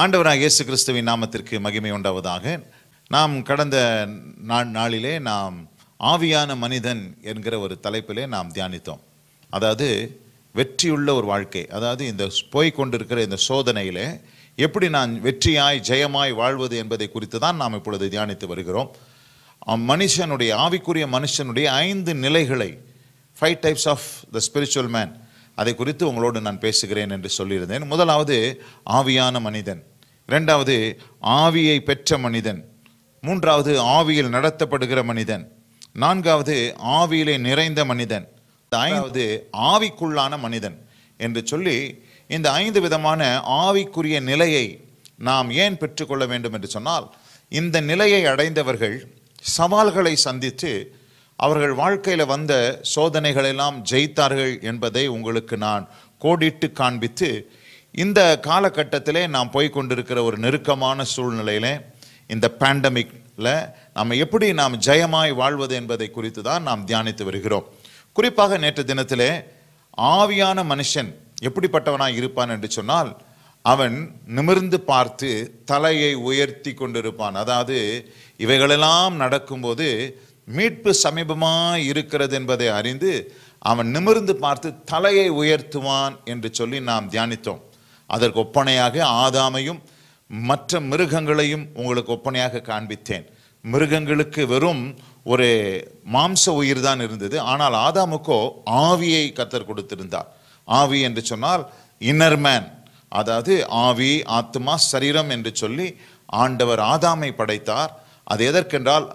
ஆண்டவராக இயேசு கிறிஸ்துவின் நாமத்திற்கு மகிமை உண்டாவதாக நாம் கடந்த நாளிலே நாம் ஆவியான மனிதன் என்கிற ஒரு தலைப்பிலே நாம் தியானித்தோம் அதாவது வெற்றியுள்ள ஒரு வாழ்க்கை அதாவது இந்த போய்கொண்டிருக்கிற இந்த சோதனையிலே எப்படி நான் வெற்றியாய் ஜெயமாய் வாழ்வது என்பதை குறித்து தான் நாம் இப்பொழுது தியானித்து வருகிறோம் மனுஷனுடைய ஆவிக்குரிய மனுஷனுடைய ஐந்து நிலைகளை five types of the spiritual man அதை குறித்து உங்களோடு நான் பேசுகிறேன் என்று சொல்லியிருந்தேன் முதலாவது ஆவியான மனிதன் ரெண்டாவது ஆவியை பெற்ற மனிதன் மூன்றாவது ஆவியில் நடத்தப்படுகிற மனிதன் நான்காவது ஆவியிலே நிறைந்த மனிதன் ஐந்தாவது ஆவிக்குள்ளான மனிதன் என்று சொல்லி இந்த ஐந்து விதமான ஆவிக்குரிய நிலையை நாம் ஏன் பெற்றுக்கொள்ள வேண்டும் என்று சொன்னால் இந்த நிலையை அடைந்தவர்கள் சவால்களை சந்தித்து அவர்கள் வாழ்க்கையில் வந்த சோதனைகளெல்லாம் ஜெயித்தார்கள் என்பதை உங்களுக்கு நான் கோடிட்டு காண்பித்து இந்த காலகட்டத்திலே நாம் போய்கொண்டிருக்கிற ஒரு நெருக்கமான சூழ்நிலையிலே இந்த பேண்டமிக்கில் நாம் எப்படி நாம் ஜெயமாய் வாழ்வது என்பதை குறித்து தான் நாம் தியானித்து வருகிறோம் குறிப்பாக நேற்று தினத்திலே ஆவியான மனுஷன் எப்படிப்பட்டவனாக இருப்பான் என்று சொன்னால் அவன் நிமிர்ந்து பார்த்து தலையை உயர்த்தி கொண்டிருப்பான் அதாவது இவைகளெல்லாம் நடக்கும்போது மீட்பு சமீபமாக இருக்கிறது என்பதை அறிந்து அவன் நிமிர்ந்து பார்த்து தலையை உயர்த்துவான் என்று சொல்லி நாம் தியானித்தோம் அதற்கு ஒப்பனையாக ஆதாமையும் மற்ற மிருகங்களையும் உங்களுக்கு ஒப்பனையாக காண்பித்தேன் மிருகங்களுக்கு வெறும் ஒரு மாம்ச உயிர் தான் இருந்தது ஆனால் ஆதாமுக்கோ ஆவியை கத்தர் கொடுத்திருந்தார் ஆவி என்று சொன்னால் இன்னர் மேன் அதாவது ஆவி ஆத்மா சரீரம் என்று சொல்லி ஆண்டவர் ஆதாமை படைத்தார் அது எதற்கென்றால்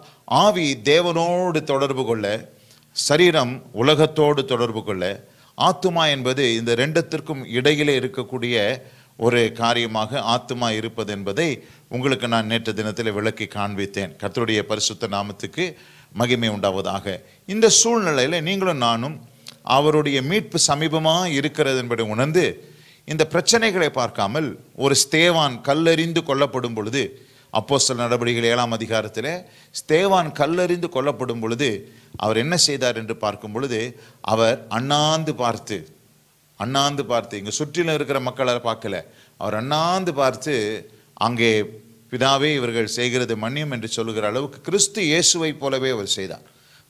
ஆவி தேவனோடு தொடர்பு கொள்ள சரீரம் உலகத்தோடு தொடர்பு கொள்ள ஆத்துமா என்பது இந்த ரெண்டத்திற்கும் இடையிலே இருக்கக்கூடிய ஒரு காரியமாக ஆத்துமா இருப்பது என்பதை உங்களுக்கு நான் நேற்று தினத்தில் விளக்கி காண்பித்தேன் கர்த்தருடைய பரிசுத்த நாமத்துக்கு மகிமை உண்டாவதாக இந்த சூழ்நிலையில் நீங்களும் நானும் அவருடைய மீட்பு சமீபமாக இருக்கிறது என்பதை உணர்ந்து இந்த பிரச்சனைகளை பார்க்காமல் ஒரு ஸ்தேவான் கல்லறிந்து கொல்லப்படும் பொழுது அப்போ நடவடிக்கைகள் ஏழாம் அதிகாரத்தில் ஸ்தேவான் கல்லறிந்து கொல்லப்படும் பொழுது அவர் என்ன செய்தார் என்று பார்க்கும் பொழுது அவர் அண்ணாந்து பார்த்து அண்ணாந்து பார்த்து இங்கே சுற்றிலும் இருக்கிற மக்களை பார்க்கல அவர் அண்ணாந்து பார்த்து அங்கே பிதாவே இவர்கள் செய்கிறது மன்னியம் என்று சொல்லுகிற அளவுக்கு கிறிஸ்து இயேசுவை போலவே அவர் செய்தார்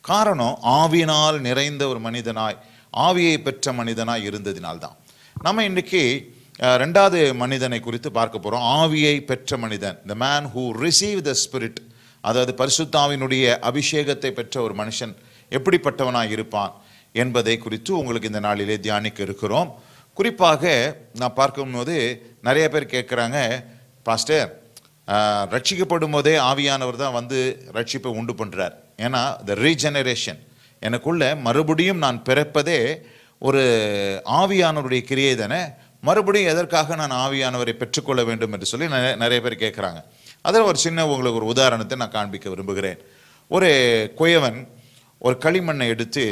காரணம் ஆவியினால் நிறைந்த ஒரு மனிதனாய் ஆவியை பெற்ற மனிதனாய் இருந்ததினால்தான் நம்ம இன்றைக்கி ரெண்டாவது மனிதனை குறித்து பார்க்க போகிறோம் ஆவியை பெற்ற மனிதன் the man who receive the spirit அதாவது பரிசுத்தாவினுடைய அபிஷேகத்தை பெற்ற ஒரு மனுஷன் எப்படிப்பட்டவனாக இருப்பான் என்பதை குறித்து உங்களுக்கு இந்த நாளிலே தியானிக்க இருக்கிறோம் குறிப்பாக நான் பார்க்கும்போது நிறைய பேர் கேட்குறாங்க பாஸ்டர் ரட்சிக்கப்படும் போதே ஆவியானவர் தான் வந்து ரட்சிப்பை உண்டு பண்ணுறார் ஏன்னா த ரீஜெனரேஷன் எனக்குள்ள மறுபடியும் நான் பிறப்பதே ஒரு ஆவியானவருடைய கிரியை தானே மறுபடியும் எதற்காக நான் ஆவியானவரை பெற்றுக்கொள்ள வேண்டும் என்று சொல்லி நிறைய பேர் கேட்குறாங்க அதில் ஒரு சின்ன உங்களுக்கு ஒரு உதாரணத்தை நான் காண்பிக்க விரும்புகிறேன் ஒரு குயவன் ஒரு களிமண்ணை எடுத்து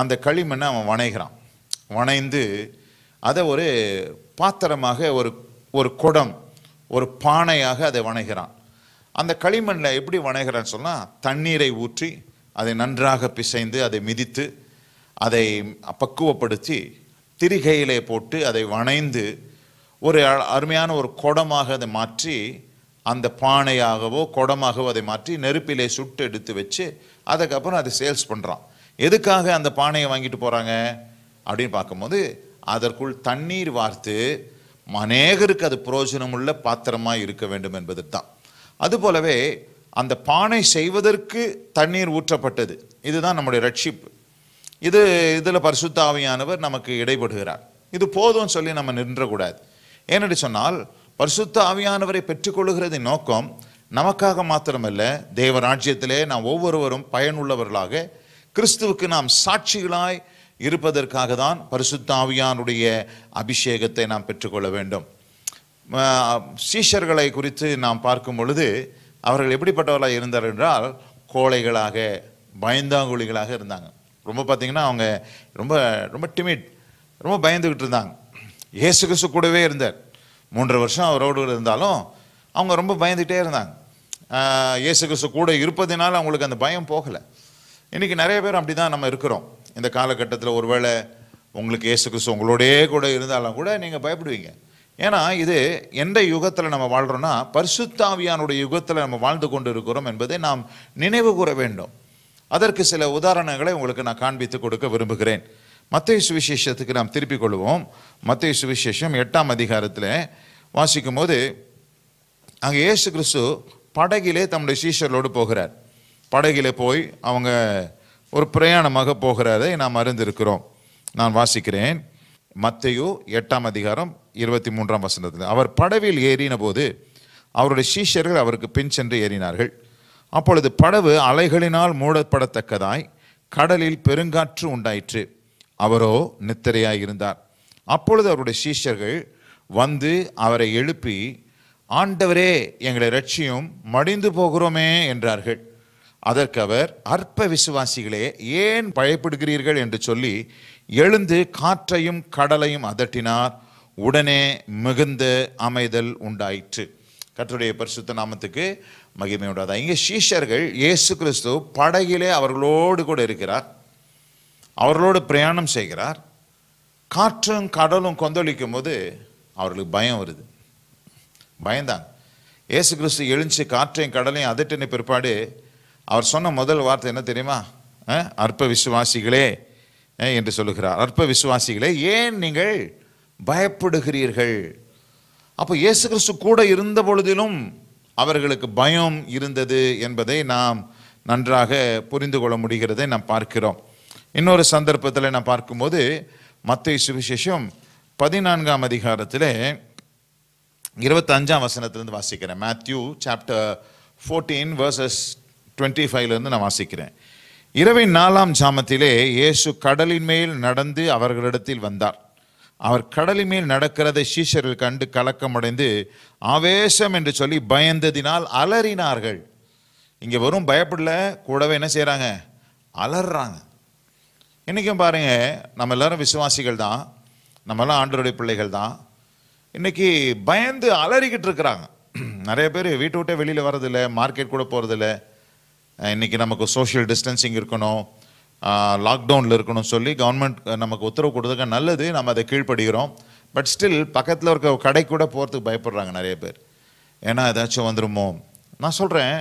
அந்த களிமண்ணை அவன் வணைகிறான் வணைந்து அதை ஒரு பாத்திரமாக ஒரு ஒரு குடம் ஒரு பானையாக அதை வணைகிறான் அந்த களிமண்ணில் எப்படி வணைகிறான்னு சொன்னால் தண்ணீரை ஊற்றி அதை நன்றாக பிசைந்து அதை மிதித்து அதை பக்குவப்படுத்தி திரிகையிலே போட்டு அதை வணைந்து ஒரு அருமையான ஒரு குடமாக அதை மாற்றி அந்த பானையாகவோ குடமாகவோ அதை மாற்றி நெருப்பிலே சுட்டு எடுத்து வச்சு அதுக்கப்புறம் அதை சேல்ஸ் பண்ணுறான் எதுக்காக அந்த பானையை வாங்கிட்டு போகிறாங்க அப்படின்னு பார்க்கும்போது அதற்குள் தண்ணீர் வார்த்து அநேகருக்கு அது புரோஜனமுள்ள பாத்திரமாக இருக்க வேண்டும் என்பது தான் அதுபோலவே அந்த பானை செய்வதற்கு தண்ணீர் ஊற்றப்பட்டது இதுதான் நம்முடைய ரட்சிப்பு இது இதில் பரிசுத்தாவியானவர் நமக்கு இடைபடுகிறார் இது போதும் சொல்லி நம்ம நின்றக்கூடாது ஏனென்று சொன்னால் பரிசுத்த ஆவியானவரை பெற்றுக்கொள்கிறதின் நோக்கம் நமக்காக மாத்திரமல்ல தேவ ராஜ்யத்திலே நாம் ஒவ்வொருவரும் பயனுள்ளவர்களாக கிறிஸ்துவுக்கு நாம் சாட்சிகளாய் இருப்பதற்காக தான் பரிசுத்த ஆவியானுடைய அபிஷேகத்தை நாம் பெற்றுக்கொள்ள வேண்டும் சீஷர்களை குறித்து நாம் பார்க்கும் பொழுது அவர்கள் எப்படிப்பட்டவர்களாக இருந்தார்கள் என்றால் கோழைகளாக பயந்தாங்குழிகளாக இருந்தாங்க ரொம்ப பார்த்திங்கன்னா அவங்க ரொம்ப ரொம்ப டிமிட் ரொம்ப பயந்துக்கிட்டு இருந்தாங்க ஏசு கிறிஸ்து கூடவே இருந்தார் மூன்று வருஷம் அவரோடு இருந்தாலும் அவங்க ரொம்ப பயந்துகிட்டே இருந்தாங்க இயேசு கிறிஸ்து கூட இருப்பதினால அவங்களுக்கு அந்த பயம் போகலை இன்றைக்கி நிறைய பேர் அப்படி தான் நம்ம இருக்கிறோம் இந்த காலகட்டத்தில் ஒருவேளை உங்களுக்கு இயேசு கிறிஸ்து உங்களோடே கூட இருந்தாலும் கூட நீங்கள் பயப்படுவீங்க ஏன்னா இது எந்த யுகத்தில் நம்ம வாழ்கிறோன்னா பரிசுத்தாவியானுடைய யுகத்தில் நம்ம வாழ்ந்து கொண்டு இருக்கிறோம் என்பதை நாம் நினைவு கூற வேண்டும் அதற்கு சில உதாரணங்களை உங்களுக்கு நான் காண்பித்து கொடுக்க விரும்புகிறேன் மத்திய சுவிசேஷத்துக்கு நாம் திருப்பிக் கொள்வோம் மத்திய சுவிசேஷம் எட்டாம் அதிகாரத்தில் வாசிக்கும் போது அங்கே இயேசு கிறிஸ்து படகிலே தம்முடைய சீஷர்களோடு போகிறார் படகிலே போய் அவங்க ஒரு பிரயாணமாக போகிறதை நாம் அறிந்திருக்கிறோம் நான் வாசிக்கிறேன் மத்தையோ எட்டாம் அதிகாரம் இருபத்தி மூன்றாம் வசனத்தில் அவர் படவில் ஏறின போது அவருடைய சீஷர்கள் அவருக்கு பின் சென்று ஏறினார்கள் அப்பொழுது படவு அலைகளினால் மூடப்படத்தக்கதாய் கடலில் பெருங்காற்று உண்டாயிற்று அவரோ நித்திரையாயிருந்தார் அப்பொழுது அவருடைய சீஷர்கள் வந்து அவரை எழுப்பி ஆண்டவரே எங்களை ரட்சியும் மடிந்து போகிறோமே என்றார்கள் அதற்கு அவர் அற்ப விசுவாசிகளே ஏன் பயப்படுகிறீர்கள் என்று சொல்லி எழுந்து காற்றையும் கடலையும் அதட்டினார் உடனே மிகுந்த அமைதல் உண்டாயிற்று கற்றுடைய பரிசுத்த நாமத்துக்கு மகிமை உண்டாதா இங்கே சீஷர்கள் இயேசு கிறிஸ்து படகிலே அவர்களோடு கூட இருக்கிறார் அவர்களோடு பிரயாணம் செய்கிறார் காற்றும் கடலும் கொந்தளிக்கும் போது அவர்களுக்கு பயம் வருது பயந்தான் ஏசு கிறிஸ்து எழுந்து காற்றையும் கடலையும் அதட்டின பிற்பாடு அவர் சொன்ன முதல் வார்த்தை என்ன தெரியுமா அற்ப விசுவாசிகளே என்று சொல்லுகிறார் அற்ப விசுவாசிகளே ஏன் நீங்கள் பயப்படுகிறீர்கள் அப்போ இயேசு கிறிஸ்து கூட இருந்த பொழுதிலும் அவர்களுக்கு பயம் இருந்தது என்பதை நாம் நன்றாக புரிந்து கொள்ள முடிகிறதை நாம் பார்க்கிறோம் இன்னொரு சந்தர்ப்பத்தில் நான் பார்க்கும்போது மத்திய சுவிசேஷம் பதினான்காம் அதிகாரத்தில் இருபத்தஞ்சாம் வசனத்திலேருந்து வாசிக்கிறேன் Matthew chapter fourteen verses twenty ஃபைவ்லேருந்து நான் வாசிக்கிறேன் இரவை நாலாம் ஜாமத்திலே இயேசு கடலின் மேல் நடந்து அவர்களிடத்தில் வந்தார் அவர் கடலின் மேல் நடக்கிறதை சீஷர்கள் கண்டு கலக்கமடைந்து ஆவேசம் என்று சொல்லி பயந்ததினால் அலறினார்கள் இங்கே வரும் பயப்படல கூடவே என்ன செய்கிறாங்க அலறாங்க இன்றைக்கும் பாருங்கள் நம்ம எல்லோரும் விசுவாசிகள் தான் நம்மெல்லாம் ஆண்டருடைய பிள்ளைகள் தான் இன்றைக்கி பயந்து அலறிக்கிட்டு இருக்கிறாங்க நிறைய பேர் வீட்டு விட்டே வெளியில் வரதில்லை மார்க்கெட் கூட போகிறதில்ல இன்றைக்கி நமக்கு சோஷியல் டிஸ்டன்சிங் இருக்கணும் லாக்டவுனில் இருக்கணும்னு சொல்லி கவர்மெண்ட் நமக்கு உத்தரவு கொடுத்துக்க நல்லது நம்ம அதை கீழ்ப்படுகிறோம் பட் ஸ்டில் பக்கத்தில் இருக்க கடை கூட போகிறதுக்கு பயப்படுறாங்க நிறைய பேர் ஏன்னா ஏதாச்சும் வந்துடுமோ நான் சொல்கிறேன்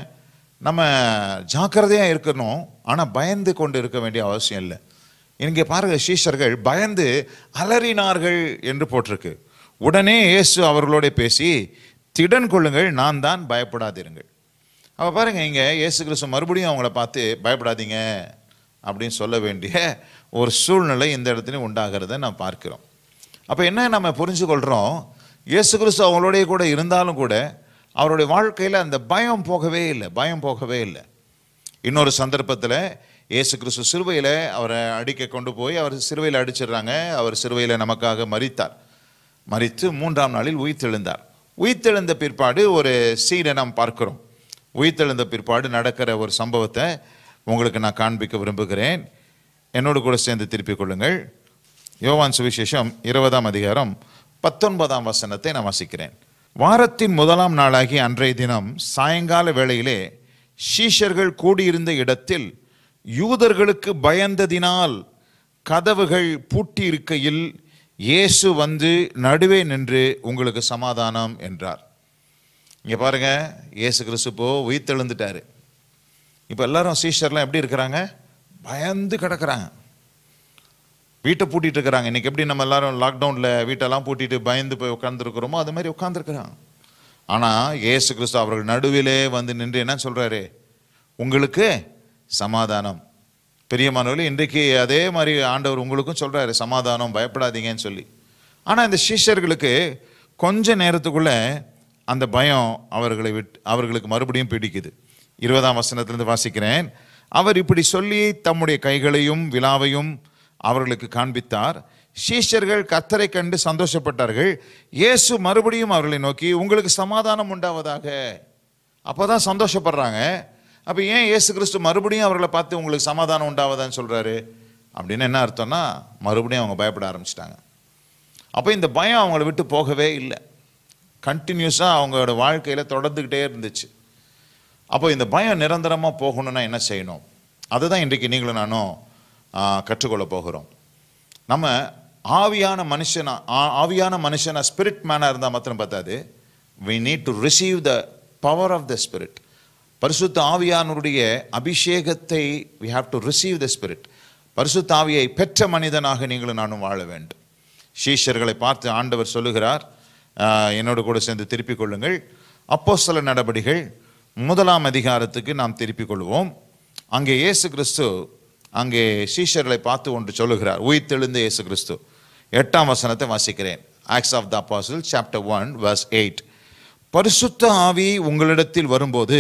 நம்ம ஜாக்கிரதையாக இருக்கணும் ஆனால் பயந்து கொண்டு இருக்க வேண்டிய அவசியம் இல்லை இங்கே பாருங்கள் சீஷர்கள் பயந்து அலறினார்கள் என்று போட்டிருக்கு உடனே இயேசு அவர்களோட பேசி திடன் கொள்ளுங்கள் நான் தான் பயப்படாதிருங்கள் அப்போ பாருங்கள் இங்கே இயேசு கிறிஸ்து மறுபடியும் அவங்கள பார்த்து பயப்படாதீங்க அப்படின்னு சொல்ல வேண்டிய ஒரு சூழ்நிலை இந்த இடத்துலையும் உண்டாகிறத நான் பார்க்கிறோம் அப்போ என்ன நம்ம புரிஞ்சுக்கொள்கிறோம் இயேசு கிறிஸ்து அவங்களோடைய கூட இருந்தாலும் கூட அவருடைய வாழ்க்கையில் அந்த பயம் போகவே இல்லை பயம் போகவே இல்லை இன்னொரு சந்தர்ப்பத்தில் இயேசு கிறிஸ்து சிறுவையில் அவரை அடிக்க கொண்டு போய் அவர் சிறுவையில் அடிச்சிடுறாங்க அவர் சிறுவையில் நமக்காக மறித்தார் மறித்து மூன்றாம் நாளில் உயிர்த்தெழுந்தார் உயிர்த்தெழுந்த பிற்பாடு ஒரு சீனை நாம் பார்க்குறோம் உயிர்த்தெழுந்த பிற்பாடு நடக்கிற ஒரு சம்பவத்தை உங்களுக்கு நான் காண்பிக்க விரும்புகிறேன் என்னோடு கூட சேர்ந்து திருப்பிக் கொள்ளுங்கள் யோவான் சுவிசேஷம் இருபதாம் அதிகாரம் பத்தொன்பதாம் வசனத்தை நான் வாசிக்கிறேன் வாரத்தின் முதலாம் நாளாகி அன்றைய தினம் சாயங்கால வேளையிலே சீஷர்கள் கூடியிருந்த இடத்தில் யூதர்களுக்கு பயந்ததினால் கதவுகள் பூட்டி இருக்கையில் இயேசு வந்து நடுவே நின்று உங்களுக்கு சமாதானம் என்றார் இங்கே பாருங்கள் இயேசு கிறிஸ்து போ உயிர்த்தெழுந்துட்டார் இப்போ எல்லாரும் சீஷர்லாம் எப்படி இருக்கிறாங்க பயந்து கிடக்கிறாங்க வீட்டை பூட்டிகிட்டு இருக்கிறாங்க இன்றைக்கி எப்படி நம்ம எல்லாரும் லாக்டவுனில் வீட்டெல்லாம் பூட்டிட்டு பயந்து போய் உட்காந்துருக்குறோமோ அது மாதிரி உட்காந்துருக்குறாங்க ஆனால் ஏசு கிறிஸ்து அவர்கள் நடுவிலே வந்து நின்று என்ன சொல்கிறாரு உங்களுக்கு சமாதானம் பெரியமானவர்கள் இன்றைக்கு அதே மாதிரி ஆண்டவர் உங்களுக்கும் சொல்கிறாரு சமாதானம் பயப்படாதீங்கன்னு சொல்லி ஆனால் இந்த சீஷர்களுக்கு கொஞ்ச நேரத்துக்குள்ளே அந்த பயம் அவர்களை விட் அவர்களுக்கு மறுபடியும் பிடிக்குது இருபதாம் வசனத்திலிருந்து வாசிக்கிறேன் அவர் இப்படி சொல்லி தம்முடைய கைகளையும் விழாவையும் அவர்களுக்கு காண்பித்தார் சீஷர்கள் கத்தரை கண்டு சந்தோஷப்பட்டார்கள் இயேசு மறுபடியும் அவர்களை நோக்கி உங்களுக்கு சமாதானம் உண்டாவதாக அப்போ தான் சந்தோஷப்படுறாங்க அப்போ ஏன் இயேசு கிறிஸ்து மறுபடியும் அவர்களை பார்த்து உங்களுக்கு சமாதானம் உண்டாவதான்னு சொல்கிறாரு அப்படின்னு என்ன அர்த்தம்னா மறுபடியும் அவங்க பயப்பட ஆரம்பிச்சிட்டாங்க அப்போ இந்த பயம் அவங்கள விட்டு போகவே இல்லை கண்டினியூஸாக அவங்களோட வாழ்க்கையில் தொடர்ந்துக்கிட்டே இருந்துச்சு அப்போ இந்த பயம் நிரந்தரமாக போகணும்னா என்ன செய்யணும் அதை தான் இன்றைக்கு நீங்களும் நானும் கற்றுக்கொள்ள போகிறோம் நம்ம ஆவியான மனுஷனா ஆவியான மனுஷனா ஸ்பிரிட் மேனாக இருந்தால் மாத்திரம் பார்த்தாது we need to receive the power of the spirit பரிசுத்த ஆவியானுடைய அபிஷேகத்தை we have to receive the spirit பரிசுத்த ஆவியை பெற்ற மனிதனாக நீங்களும் நானும் வாழ வேண்டும் சீஷர்களை பார்த்து ஆண்டவர் சொல்லுகிறார் என்னோடு கூட சேர்ந்து திருப்பிக் கொள்ளுங்கள் அப்போ சில நடபடிகள் முதலாம் அதிகாரத்துக்கு நாம் திருப்பிக் கொள்வோம் அங்கே இயேசு கிறிஸ்து அங்கே சீஷர்களை பார்த்து ஒன்று சொல்லுகிறார் உயிர்த்தெழுந்து இயேசு கிறிஸ்து எட்டாம் வசனத்தை வாசிக்கிறேன் Acts of the apostles chapter one verse eight பரிசுத்த ஆவி உங்களிடத்தில் வரும்போது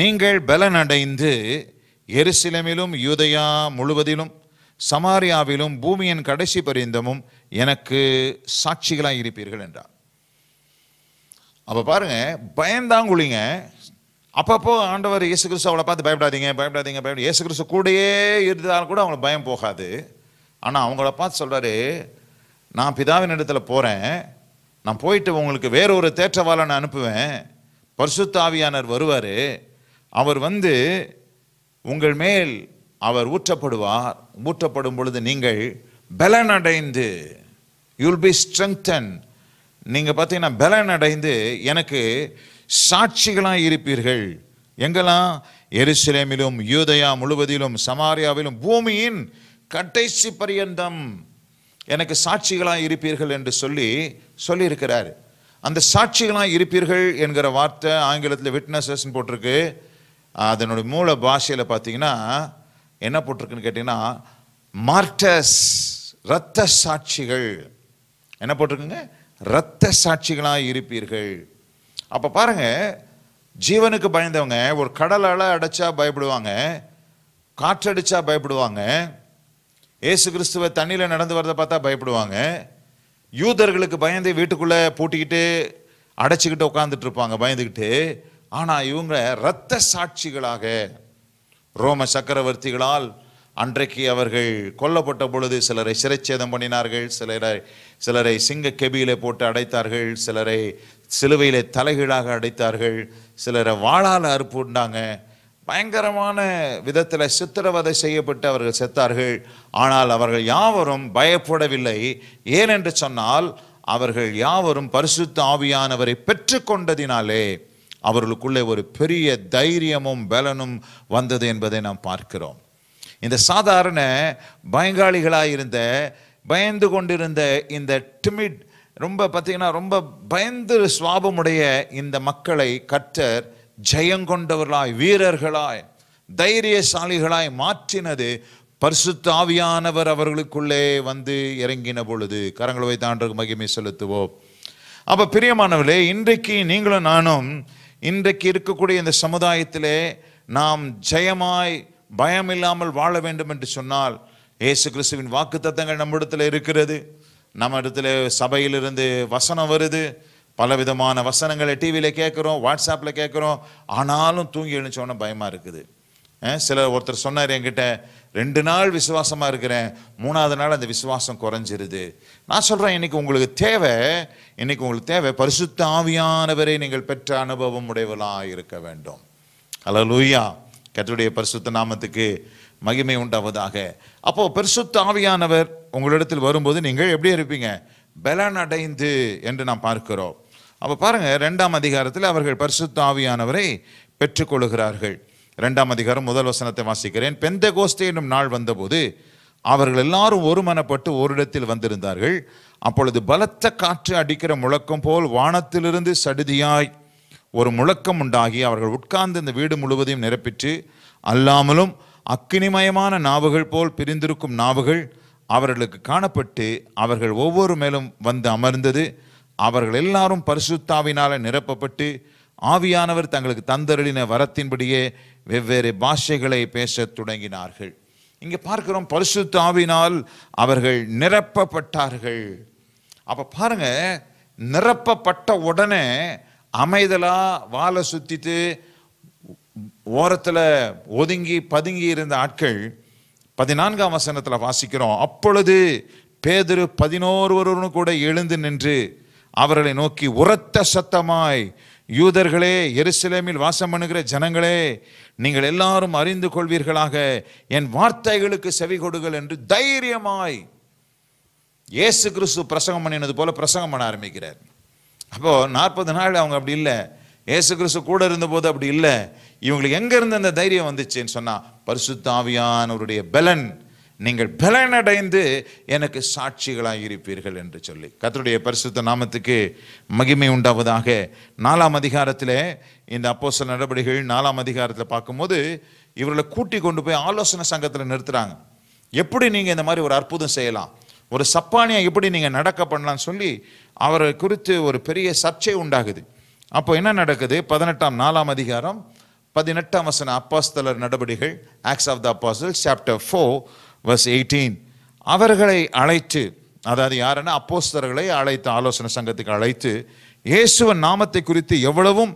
நீங்கள் பலனடைந்து எருசிலமிலும் யூதயா முழுவதிலும் சமாரியாவிலும் பூமியின் கடைசி பரிந்தமும் எனக்கு சாட்சிகளாக இருப்பீர்கள் என்றார் அப்போ பாருங்கள் பயந்தாங்குழிங்க அப்பப்போ ஆண்டவர் இயேசு கிறிஸ்து அவளை பார்த்து பயப்படாதீங்க பயப்படாதீங்க பயப்பட இயேசு கிறிஸ்து கூடயே இருந்தாலும் கூட அவங்களுக்கு பயம் போகாது ஆனால் அவங்கள பார்த்து சொல்கிறாரு நான் பிதாவின் இடத்துல போகிறேன் நான் போயிட்டு உங்களுக்கு வேற ஒரு தேற்றவாளனை அனுப்புவேன் பரிசுத்தாவியானர் வருவார் அவர் வந்து உங்கள் மேல் அவர் ஊற்றப்படுவார் ஊற்றப்படும் பொழுது நீங்கள் பலன் அடைந்து யுல் பி ஸ்ட்ரெங்தன் நீங்கள் பார்த்தீங்கன்னா பலன் அடைந்து எனக்கு சாட்சிகளாக இருப்பீர்கள் எங்கெல்லாம் எருசலேமிலும் யூதயா முழுவதிலும் சமாரியாவிலும் பூமியின் கடைசி பரியந்தம் எனக்கு சாட்சிகளாக இருப்பீர்கள் என்று சொல்லி சொல்லியிருக்கிறார் அந்த சாட்சிகளாக இருப்பீர்கள் என்கிற வார்த்தை ஆங்கிலத்தில் விட்னஸஸ்ன்னு போட்டிருக்கு அதனுடைய மூல பாஷையில் பார்த்தீங்கன்னா என்ன போட்டிருக்குன்னு கேட்டிங்கன்னா மார்டஸ் இரத்த சாட்சிகள் என்ன போட்டிருக்குங்க இரத்த சாட்சிகளாக இருப்பீர்கள் அப்போ பாருங்கள் ஜீவனுக்கு பயந்தவங்க ஒரு கடல் அலை அடைச்சா பயப்படுவாங்க காற்றடிச்சா பயப்படுவாங்க ஏசு கிறிஸ்துவ தண்ணியில் நடந்து வரதை பார்த்தா பயப்படுவாங்க யூதர்களுக்கு பயந்து வீட்டுக்குள்ளே பூட்டிக்கிட்டு அடைச்சிக்கிட்டு உட்காந்துட்டு இருப்பாங்க பயந்துக்கிட்டு ஆனால் இவங்க இரத்த சாட்சிகளாக ரோம சக்கரவர்த்திகளால் அன்றைக்கு அவர்கள் கொல்லப்பட்ட பொழுது சிலரை சிறைச்சேதம் பண்ணினார்கள் சிலரை சிலரை சிங்க கெபியிலே போட்டு அடைத்தார்கள் சிலரை சிலுவையிலே தலைகீழாக அடைத்தார்கள் சிலரை வாழால் அறுப்புண்டாங்க பயங்கரமான விதத்தில் சித்திரவதை செய்யப்பட்டு அவர்கள் செத்தார்கள் ஆனால் அவர்கள் யாவரும் பயப்படவில்லை ஏனென்று சொன்னால் அவர்கள் யாவரும் பரிசுத்த ஆவியானவரை பெற்றுக்கொண்டதினாலே அவர்களுக்குள்ளே ஒரு பெரிய தைரியமும் பலனும் வந்தது என்பதை நாம் பார்க்கிறோம் இந்த சாதாரண பயங்காளிகளாக இருந்த பயந்து கொண்டிருந்த இந்த டிமிட் ரொம்ப பார்த்திங்கன்னா ரொம்ப பயந்து சுவாபமுடைய இந்த மக்களை கற்றர் ஜெயங்கொண்டவர்களாய் வீரர்களாய் தைரியசாலிகளாய் மாற்றினது பரிசுத்தாவியானவர் அவர்களுக்குள்ளே வந்து இறங்கின பொழுது கரங்களை வைத்தாண்டுக்கு மகிமை செலுத்துவோம் அப்போ பிரியமானவர்களே இன்றைக்கு நீங்களும் நானும் இன்றைக்கு இருக்கக்கூடிய இந்த சமுதாயத்திலே நாம் ஜெயமாய் பயம் இல்லாமல் வாழ வேண்டும் என்று சொன்னால் ஏசு கிறிஸ்துவின் வாக்கு தத்தங்கள் நம்மிடத்தில் இருக்கிறது நம்ம இடத்துல சபையிலிருந்து வசனம் வருது பலவிதமான வசனங்களை டிவியில் கேட்குறோம் வாட்ஸ்அப்பில் கேட்குறோம் ஆனாலும் தூங்கி எழுந்தோன்னே பயமாக இருக்குது சில ஒருத்தர் சொன்னார் என்கிட்ட ரெண்டு நாள் விசுவாசமாக இருக்கிறேன் மூணாவது நாள் அந்த விசுவாசம் குறைஞ்சிருது நான் சொல்கிறேன் இன்றைக்கி உங்களுக்கு தேவை இன்றைக்கி உங்களுக்கு தேவை பரிசுத்த ஆவியானவரை நீங்கள் பெற்ற அனுபவம் உடையவளாக இருக்க வேண்டும் ஹலோ லூயா கத்துடைய பரிசுத்த நாமத்துக்கு மகிமை உண்டாவதாக அப்போது பரிசுத்த ஆவியானவர் உங்களிடத்தில் வரும்போது நீங்கள் எப்படி இருப்பீங்க பலன் அடைந்து என்று நாம் பார்க்கிறோம் அப்போ பாருங்கள் ரெண்டாம் அதிகாரத்தில் அவர்கள் பரிசுத்த ஆவியானவரை பெற்றுக்கொள்கிறார்கள் ரெண்டாம் அதிகாரம் முதல் வசனத்தை வாசிக்கிறேன் பெந்த கோஸ்தே என்னும் நாள் வந்தபோது அவர்கள் எல்லாரும் ஒருமனப்பட்டு ஓரிடத்தில் வந்திருந்தார்கள் அப்பொழுது பலத்த காற்று அடிக்கிற முழக்கம் போல் வானத்திலிருந்து சடுதியாய் ஒரு முழக்கம் உண்டாகி அவர்கள் உட்கார்ந்து இந்த வீடு முழுவதையும் நிரப்பிற்று அல்லாமலும் அக்கினிமயமான நாவுகள் போல் பிரிந்திருக்கும் நாவுகள் அவர்களுக்கு காணப்பட்டு அவர்கள் ஒவ்வொரு மேலும் வந்து அமர்ந்தது அவர்கள் எல்லாரும் பரிசுத்தாவினால் நிரப்பப்பட்டு ஆவியானவர் தங்களுக்கு தந்தருளின வரத்தின்படியே வெவ்வேறு பாஷைகளை பேசத் தொடங்கினார்கள் இங்கே பார்க்கிறோம் பரிசுத்த ஆவினால் அவர்கள் நிரப்பப்பட்டார்கள் அப்போ பாருங்கள் நிரப்பப்பட்ட உடனே அமைதலாக வாழை சுற்றிட்டு ஓரத்தில் ஒதுங்கி பதுங்கி இருந்த ஆட்கள் பதினான்காம் வசனத்தில் வாசிக்கிறோம் அப்பொழுது பேதரு பதினோருவருடன் கூட எழுந்து நின்று அவர்களை நோக்கி உரத்த சத்தமாய் யூதர்களே எருசலேமில் வாசம் பண்ணுகிற ஜனங்களே நீங்கள் எல்லாரும் அறிந்து கொள்வீர்களாக என் வார்த்தைகளுக்கு செவி கொடுங்கள் என்று தைரியமாய் இயேசு கிறிஸ்து பிரசங்கம் பண்ணினது போல பிரசங்கம் பண்ண ஆரம்பிக்கிறார் அப்போது நாற்பது நாள் அவங்க அப்படி இல்லை ஏசு கிறிஸ்து கூட இருந்தபோது அப்படி இல்லை இவங்களுக்கு எங்கேருந்து அந்த தைரியம் வந்துச்சுன்னு சொன்னால் பரிசுத்தாவியானவருடைய பலன் நீங்கள் அடைந்து எனக்கு சாட்சிகளாக இருப்பீர்கள் என்று சொல்லி கத்தருடைய பரிசுத்த நாமத்துக்கு மகிமை உண்டாவதாக நாலாம் அதிகாரத்தில் இந்த அப்போசல் நடவடிக்கைகள் நாலாம் அதிகாரத்தில் பார்க்கும்போது இவர்களை கூட்டி கொண்டு போய் ஆலோசனை சங்கத்தில் நிறுத்துகிறாங்க எப்படி நீங்கள் இந்த மாதிரி ஒரு அற்புதம் செய்யலாம் ஒரு சப்பானியா எப்படி நீங்கள் நடக்க பண்ணலாம்னு சொல்லி அவரை குறித்து ஒரு பெரிய சர்ச்சை உண்டாகுது அப்போ என்ன நடக்குது பதினெட்டாம் நாலாம் அதிகாரம் பதினெட்டாம் வசன அப்பாஸ்தலர் நடவடிகள் Acts of the apostle chapter four verse eighteen அவர்களை அழைத்து அதாவது யாருன்னா அப்போஸ்தர்களை அழைத்து ஆலோசனை சங்கத்துக்கு அழைத்து இயேசுவன் நாமத்தை குறித்து எவ்வளவும்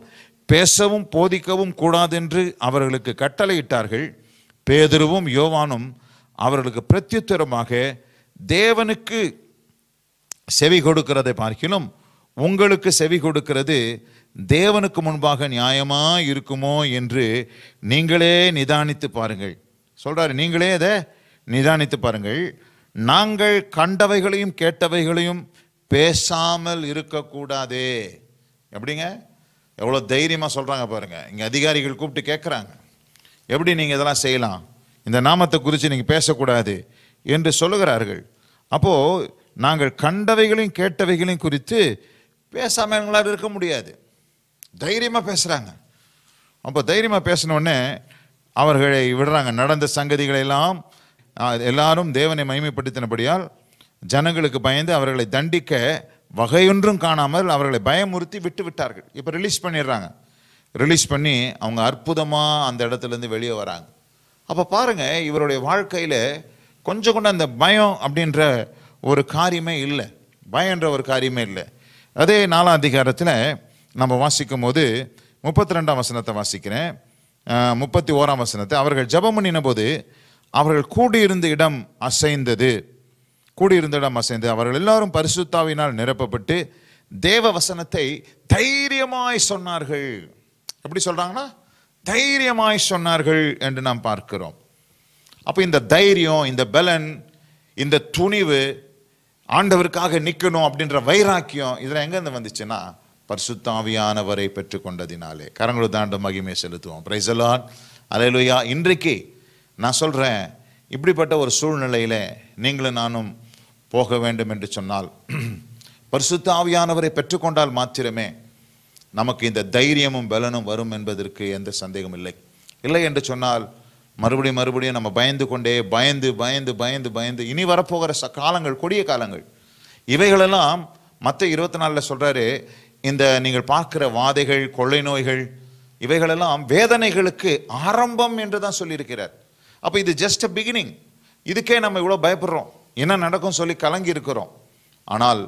பேசவும் போதிக்கவும் கூடாதென்று அவர்களுக்கு கட்டளையிட்டார்கள் பேதுருவும் யோவானும் அவர்களுக்கு பிரத்யுத்தரமாக தேவனுக்கு செவி கொடுக்கிறதை பார்க்கிலும் உங்களுக்கு செவி கொடுக்கிறது தேவனுக்கு முன்பாக நியாயமாக இருக்குமோ என்று நீங்களே நிதானித்து பாருங்கள் சொல்றாரு நீங்களே அதை நிதானித்து பாருங்கள் நாங்கள் கண்டவைகளையும் கேட்டவைகளையும் பேசாமல் இருக்கக்கூடாதே எப்படிங்க எவ்வளோ தைரியமாக சொல்கிறாங்க பாருங்கள் இங்கே அதிகாரிகள் கூப்பிட்டு கேட்குறாங்க எப்படி நீங்கள் இதெல்லாம் செய்யலாம் இந்த நாமத்தை குறித்து நீங்கள் பேசக்கூடாது என்று சொல்லுகிறார்கள் அப்போது நாங்கள் கண்டவைகளையும் கேட்டவைகளையும் குறித்து பேசாமல் எங்களால் இருக்க முடியாது தைரியமாக பேசுகிறாங்க அப்போ தைரியமாக பேசினோடனே அவர்களை விடுறாங்க நடந்த சங்கதிகளை எல்லாம் எல்லாரும் தேவனை மகிமைப்படுத்தினபடியால் ஜனங்களுக்கு பயந்து அவர்களை தண்டிக்க வகையொன்றும் காணாமல் அவர்களை பயமுறுத்தி விட்டு விட்டார்கள் இப்போ ரிலீஸ் பண்ணிடுறாங்க ரிலீஸ் பண்ணி அவங்க அற்புதமாக அந்த இடத்துலேருந்து வெளியே வராங்க அப்போ பாருங்கள் இவருடைய வாழ்க்கையில் கொஞ்சம் கூட அந்த பயம் அப்படின்ற ஒரு காரியமே இல்லை பயன்ற ஒரு காரியமே இல்லை அதே நாலாம் அதிகாரத்தில் நம்ம வாசிக்கும் போது முப்பத்தி ரெண்டாம் வசனத்தை வாசிக்கிறேன் முப்பத்தி ஓராம் வசனத்தை அவர்கள் ஜபம் பண்ணின போது அவர்கள் கூடியிருந்த இடம் அசைந்தது கூடியிருந்த இடம் அசைந்தது அவர்கள் எல்லாரும் பரிசுத்தாவினால் நிரப்பப்பட்டு தேவ வசனத்தை தைரியமாய் சொன்னார்கள் எப்படி சொல்கிறாங்கன்னா தைரியமாய் சொன்னார்கள் என்று நாம் பார்க்கிறோம் அப்போ இந்த தைரியம் இந்த பலன் இந்த துணிவு ஆண்டவருக்காக நிற்கணும் அப்படின்ற வைராக்கியம் இதில் எங்கேருந்து வந்துச்சுன்னா பரிசுத்தாவியானவரை பெற்றுக்கொண்டதினாலே கரங்களு தாண்டும் மகிமை செலுத்துவோம் பிரைசலான் அலையலுயா இன்றைக்கு நான் சொல்கிறேன் இப்படிப்பட்ட ஒரு சூழ்நிலையில் நீங்களும் நானும் போக வேண்டும் என்று சொன்னால் பரிசுத்தாவியானவரை ஆவியானவரை பெற்றுக்கொண்டால் மாத்திரமே நமக்கு இந்த தைரியமும் பலனும் வரும் என்பதற்கு எந்த சந்தேகம் இல்லை இல்லை என்று சொன்னால் மறுபடியும் மறுபடியும் நம்ம பயந்து கொண்டே பயந்து பயந்து பயந்து பயந்து இனி வரப்போகிற ச காலங்கள் கொடிய காலங்கள் இவைகளெல்லாம் மற்ற இருபத்தி நாலில் சொல்கிறாரு இந்த நீங்கள் பார்க்குற வாதைகள் கொள்ளை நோய்கள் இவைகளெல்லாம் வேதனைகளுக்கு ஆரம்பம் என்று தான் சொல்லியிருக்கிறார் அப்போ இது ஜஸ்ட் அ பிகினிங் இதுக்கே நம்ம இவ்வளோ பயப்படுறோம் என்ன நடக்கும் சொல்லி கலங்கி இருக்கிறோம் ஆனால்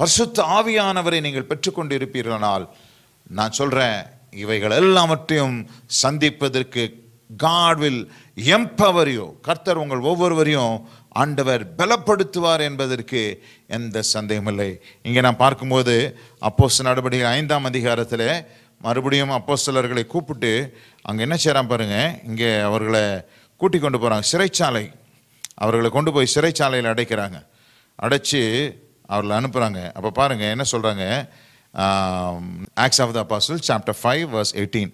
பரிசுத்த ஆவியானவரை நீங்கள் பெற்றுக்கொண்டு இருப்பீர்களானால் நான் சொல்கிறேன் இவைகள் எல்லாவற்றையும் சந்திப்பதற்கு காட் வில் எம்பவர் யூ கர்த்தர் உங்கள் ஒவ்வொருவரையும் ஆண்டவர் பலப்படுத்துவார் என்பதற்கு எந்த சந்தேகமில்லை இங்கே நான் பார்க்கும்போது அப்போஸ் நடவடிக்கை ஐந்தாம் அதிகாரத்தில் மறுபடியும் அப்போஸ்தலர்களை கூப்பிட்டு அங்கே என்ன செய்கிறான் பாருங்கள் இங்கே அவர்களை கூட்டி கொண்டு போகிறாங்க சிறைச்சாலை அவர்களை கொண்டு போய் சிறைச்சாலையில் அடைக்கிறாங்க அடைச்சி அவர்களை அனுப்புகிறாங்க அப்போ பாருங்கள் என்ன சொல்கிறாங்க Acts of the apostle chapter five verse eighteen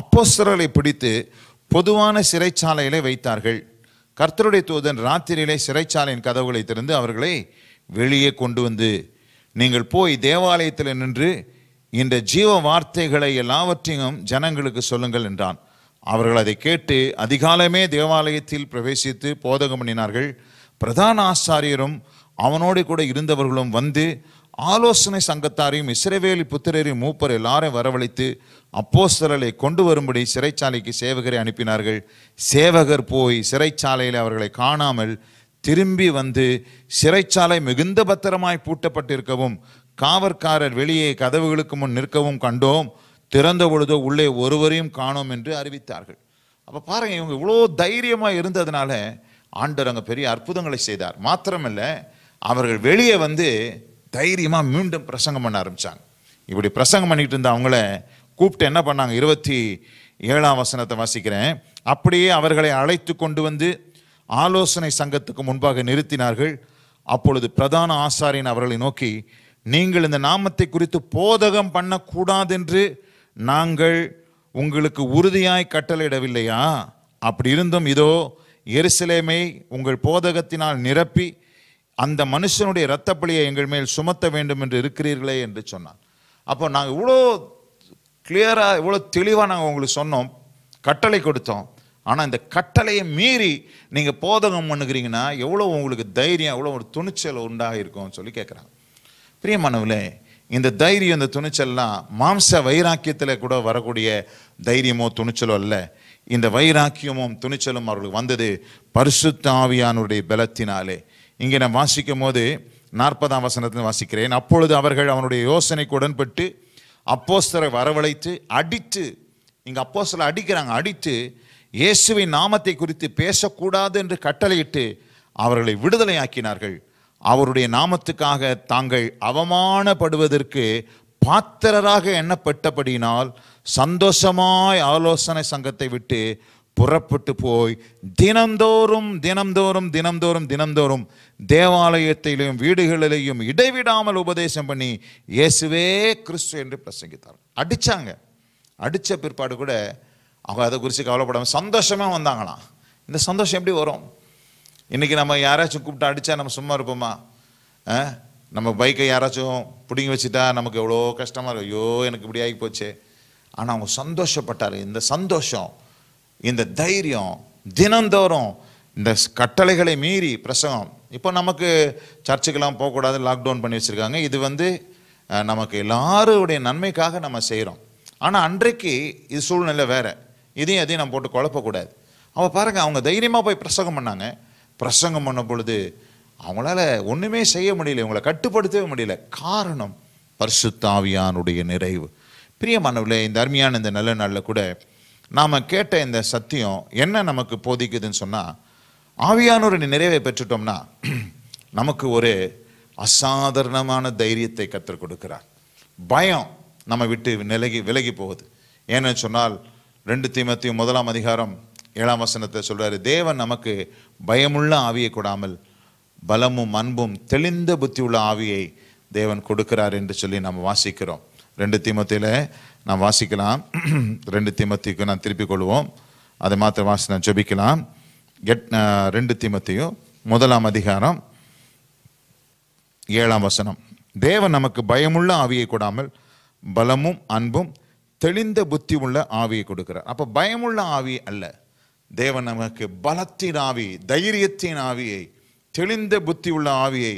அப்போஸ்தரலை பிடித்து பொதுவான சிறைச்சாலையிலே வைத்தார்கள் கர்த்தருடைய தூதன் ராத்திரியிலே சிறைச்சாலையின் கதவுகளை திறந்து அவர்களை வெளியே கொண்டு வந்து நீங்கள் போய் தேவாலயத்தில் நின்று இந்த ஜீவ வார்த்தைகளை எல்லாவற்றையும் ஜனங்களுக்கு சொல்லுங்கள் என்றான் அவர்கள் அதை கேட்டு அதிகாலமே தேவாலயத்தில் பிரவேசித்து போதகம் பண்ணினார்கள் பிரதான ஆச்சாரியரும் அவனோடு கூட இருந்தவர்களும் வந்து ஆலோசனை சங்கத்தாரையும் இஸ்ரவேலி புத்திரரையும் மூப்பர் எல்லாரையும் வரவழைத்து அப்போஸ்தலரை கொண்டு வரும்படி சிறைச்சாலைக்கு சேவகரை அனுப்பினார்கள் சேவகர் போய் சிறைச்சாலையில் அவர்களை காணாமல் திரும்பி வந்து சிறைச்சாலை மிகுந்த பத்திரமாய் பூட்டப்பட்டிருக்கவும் காவற்காரர் வெளியே கதவுகளுக்கு முன் நிற்கவும் கண்டோம் திறந்த பொழுதோ உள்ளே ஒருவரையும் காணோம் என்று அறிவித்தார்கள் அப்போ பாருங்கள் இவங்க இவ்வளோ தைரியமாக இருந்ததுனால ஆண்டர் அங்கே பெரிய அற்புதங்களை செய்தார் மாத்திரமில்லை அவர்கள் வெளியே வந்து தைரியமாக மீண்டும் பிரசங்கம் பண்ண ஆரம்பித்தாங்க இப்படி பிரசங்கம் பண்ணிக்கிட்டு இருந்த அவங்கள கூப்பிட்டு என்ன பண்ணாங்க இருபத்தி ஏழாம் வசனத்தை வாசிக்கிறேன் அப்படியே அவர்களை அழைத்து கொண்டு வந்து ஆலோசனை சங்கத்துக்கு முன்பாக நிறுத்தினார்கள் அப்பொழுது பிரதான ஆசாரியன் அவர்களை நோக்கி நீங்கள் இந்த நாமத்தை குறித்து போதகம் பண்ணக்கூடாதென்று நாங்கள் உங்களுக்கு உறுதியாய் கட்டளையிடவில்லையா அப்படி இருந்தும் இதோ எருசலேமை உங்கள் போதகத்தினால் நிரப்பி அந்த மனுஷனுடைய இரத்த பலியை எங்கள் மேல் சுமத்த வேண்டும் என்று இருக்கிறீர்களே என்று சொன்னான் அப்போ நாங்கள் இவ்வளோ கிளியராக இவ்வளோ தெளிவாக நாங்கள் உங்களுக்கு சொன்னோம் கட்டளை கொடுத்தோம் ஆனால் இந்த கட்டளையை மீறி நீங்கள் போதகம் பண்ணுகிறீங்கன்னா எவ்வளோ உங்களுக்கு தைரியம் எவ்வளோ ஒரு துணிச்சல் உண்டாக இருக்கும்னு சொல்லி கேட்குறாங்க பிரியமானவர்களே இந்த தைரியம் இந்த துணிச்சல்லாம் மாம்ச வைராக்கியத்தில் கூட வரக்கூடிய தைரியமோ துணிச்சலோ அல்ல இந்த வைராக்கியமும் துணிச்சலும் அவர்களுக்கு வந்தது பரிசுத்தாவியானுடைய பலத்தினாலே இங்கே நான் வாசிக்கும் போது நாற்பதாம் வசனத்தில் வாசிக்கிறேன் அப்பொழுது அவர்கள் அவனுடைய யோசனைக்கு உடன்பட்டு அப்போஸ்தரை வரவழைத்து அடித்து இங்கே அப்போஸ்தரை அடிக்கிறாங்க அடித்து இயேசுவின் நாமத்தை குறித்து பேசக்கூடாது என்று கட்டளையிட்டு அவர்களை விடுதலையாக்கினார்கள் அவருடைய நாமத்துக்காக தாங்கள் அவமானப்படுவதற்கு பாத்திரராக எண்ணப்பட்டபடியினால் சந்தோஷமாய் ஆலோசனை சங்கத்தை விட்டு புறப்பட்டு போய் தினந்தோறும் தினந்தோறும் தினந்தோறும் தினந்தோறும் தேவாலயத்திலையும் வீடுகளிலையும் இடைவிடாமல் உபதேசம் பண்ணி இயேசுவே கிறிஸ்து என்று பிரசங்கித்தார் அடித்தாங்க அடித்த பிற்பாடு கூட அவங்க அதை குறித்து கவலைப்படாமல் சந்தோஷமாக வந்தாங்களாம் இந்த சந்தோஷம் எப்படி வரும் இன்றைக்கி நம்ம யாராச்சும் கூப்பிட்டு அடித்தா நம்ம சும்மா இருப்போமா நம்ம பைக்கை யாராச்சும் பிடுங்கி வச்சுட்டா நமக்கு எவ்வளோ கஷ்டமாக இருக்கும் ஐயோ எனக்கு இப்படி ஆகி போச்சு ஆனால் அவங்க சந்தோஷப்பட்டார் இந்த சந்தோஷம் இந்த தைரியம் தினந்தோறும் இந்த கட்டளைகளை மீறி பிரசங்கம் இப்போ நமக்கு சர்ச்சுக்கெல்லாம் போகக்கூடாது லாக்டவுன் பண்ணி வச்சுருக்காங்க இது வந்து நமக்கு எல்லாருடைய நன்மைக்காக நம்ம செய்கிறோம் ஆனால் அன்றைக்கு இது சூழ்நிலை வேறு இதையும் எதையும் நம்ம போட்டு குழப்பக்கூடாது அவள் பாருங்கள் அவங்க தைரியமாக போய் பிரசங்கம் பண்ணாங்க பிரசங்கம் பண்ண பொழுது அவங்களால ஒன்றுமே செய்ய முடியல இவங்களை கட்டுப்படுத்தவே முடியல காரணம் பரிசுத்தாவியானுடைய நிறைவு பிரியமானவில் இந்த அருமையான இந்த நல்ல நாளில் கூட நாம் கேட்ட இந்த சத்தியம் என்ன நமக்கு போதிக்குதுன்னு சொன்னால் ஆவியானோரின் நிறைவை பெற்றுட்டோம்னா நமக்கு ஒரு அசாதாரணமான தைரியத்தை கற்றுக் கொடுக்கிறார் பயம் நம்ம விட்டு நிலகி விலகி போகுது ஏன்னு சொன்னால் ரெண்டு தீமத்தையும் முதலாம் அதிகாரம் ஏழாம் வசனத்தை சொல்கிறாரு தேவன் நமக்கு பயமுள்ள ஆவியை கொடாமல் பலமும் அன்பும் தெளிந்த புத்தி உள்ள ஆவியை தேவன் கொடுக்கிறார் என்று சொல்லி நம்ம வாசிக்கிறோம் ரெண்டு தீமத்தில் நாம் வாசிக்கலாம் ரெண்டு திமத்திக்கும் நான் திருப்பிக் கொள்வோம் அதை மாத்திரம் வாசி நான் ஜபிக்கலாம் எட் ரெண்டு திமத்தையும் முதலாம் அதிகாரம் ஏழாம் வசனம் தேவன் நமக்கு பயமுள்ள ஆவியை கொடாமல் பலமும் அன்பும் தெளிந்த புத்தி உள்ள ஆவியை கொடுக்கிறார் அப்போ பயமுள்ள ஆவி அல்ல தேவன் நமக்கு பலத்தின் ஆவி தைரியத்தின் ஆவியை தெளிந்த புத்தி உள்ள ஆவியை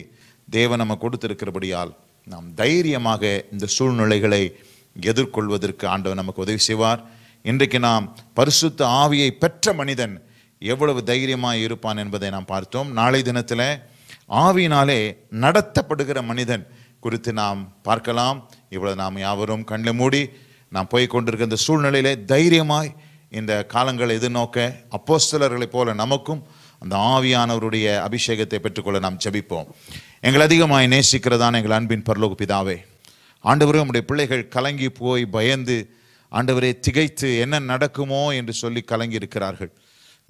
தேவன் நம்ம கொடுத்திருக்கிறபடியால் நாம் தைரியமாக இந்த சூழ்நிலைகளை எதிர்கொள்வதற்கு ஆண்டவர் நமக்கு உதவி செய்வார் இன்றைக்கு நாம் பரிசுத்த ஆவியை பெற்ற மனிதன் எவ்வளவு தைரியமாக இருப்பான் என்பதை நாம் பார்த்தோம் நாளை தினத்தில் ஆவியினாலே நடத்தப்படுகிற மனிதன் குறித்து நாம் பார்க்கலாம் இவ்வளவு நாம் யாவரும் கண்ணில் மூடி நாம் போய் கொண்டிருக்கிற இந்த சூழ்நிலையிலே தைரியமாய் இந்த காலங்களை எதிர்நோக்க அப்போ சிலர்களைப் போல நமக்கும் அந்த ஆவியானவருடைய அபிஷேகத்தை பெற்றுக்கொள்ள நாம் ஜபிப்போம் எங்கள் அதிகமாய் நேசிக்கிறதான எங்கள் அன்பின் பரலோக பிதாவே ஆண்டவரே நம்முடைய பிள்ளைகள் கலங்கி போய் பயந்து ஆண்டவரை திகைத்து என்ன நடக்குமோ என்று சொல்லி கலங்கி இருக்கிறார்கள்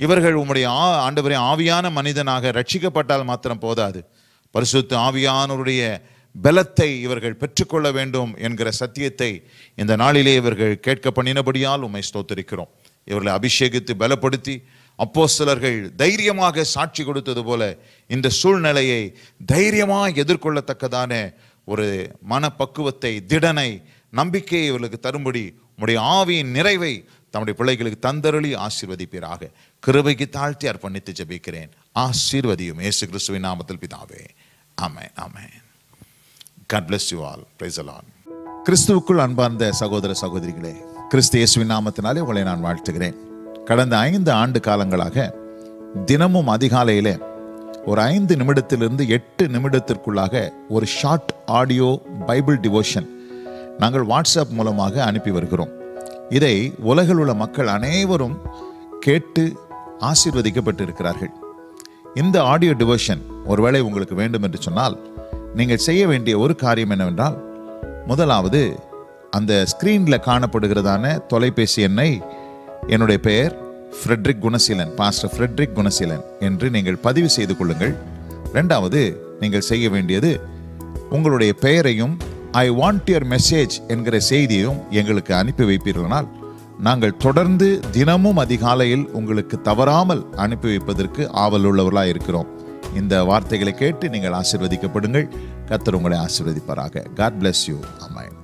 இவர்கள் உம்முடைய ஆ ஆண்டவரே ஆவியான மனிதனாக ரட்சிக்கப்பட்டால் மாத்திரம் போதாது பரிசுத்த ஆவியானோருடைய பலத்தை இவர்கள் பெற்றுக்கொள்ள வேண்டும் என்கிற சத்தியத்தை இந்த நாளிலே இவர்கள் கேட்க பண்ணினபடியால் உம்மை ஸ்தோத்தரிக்கிறோம் இவர்களை அபிஷேகித்து பலப்படுத்தி அப்போ சிலர்கள் தைரியமாக சாட்சி கொடுத்தது போல இந்த சூழ்நிலையை தைரியமாக எதிர்கொள்ளத்தக்கதான ஒரு மனப்பக்குவத்தை திடனை நம்பிக்கையை இவர்களுக்கு தரும்படி உம்முடைய ஆவியின் நிறைவை தம்முடைய பிள்ளைகளுக்கு தந்தருளி ஆசீர்வதிப்பீராக கிருபைக்கு தாழ்த்தி அர்ப்பணித்து ஜபிக்கிறேன் ஆசீர்வதியும் ஏசு கிறிஸ்துவின் நாமத்தில் பிதாவே ஆமே ஆமே God bless you all praise அலான் கிறிஸ்துவுக்குள் அன்பார்ந்த சகோதர சகோதரிகளே கிறிஸ்து இயேசுவின் நாமத்தினாலே உங்களை நான் வாழ்த்துகிறேன் கடந்த ஐந்து ஆண்டு காலங்களாக தினமும் அதிகாலையிலே ஒரு ஐந்து நிமிடத்திலிருந்து எட்டு நிமிடத்திற்குள்ளாக ஒரு ஷார்ட் ஆடியோ பைபிள் டிவோஷன் நாங்கள் வாட்ஸ்அப் மூலமாக அனுப்பி வருகிறோம் இதை உலகில் உள்ள மக்கள் அனைவரும் கேட்டு ஆசீர்வதிக்கப்பட்டிருக்கிறார்கள் இந்த ஆடியோ டிவோஷன் ஒருவேளை உங்களுக்கு வேண்டும் என்று சொன்னால் நீங்கள் செய்ய வேண்டிய ஒரு காரியம் என்னவென்றால் முதலாவது அந்த ஸ்க்ரீனில் காணப்படுகிறதான தொலைபேசி எண்ணை என்னுடைய பெயர் Frederick Gunaseelan pastor Frederick Gunaseelan என்று நீங்கள் பதிவு செய்து கொள்ளுங்கள் ரெண்டாவது நீங்கள் செய்ய வேண்டியது உங்களுடைய பெயரையும் ஐ வாண்ட் யுவர் மெசேஜ் என்கிற செய்தியையும் எங்களுக்கு அனுப்பி வைப்பீர்களானால் நாங்கள் தொடர்ந்து தினமும் அதிகாலையில் உங்களுக்கு தவறாமல் அனுப்பி வைப்பதற்கு ஆவல் உள்ளவர்களாக இருக்கிறோம் இந்த வார்த்தைகளை கேட்டு நீங்கள் ஆசிர்வதிக்கப்படுங்கள் கத்தர் உங்களை ஆசிர்வதிப்பாராக காட் பிளஸ் யூ அம்மாயின்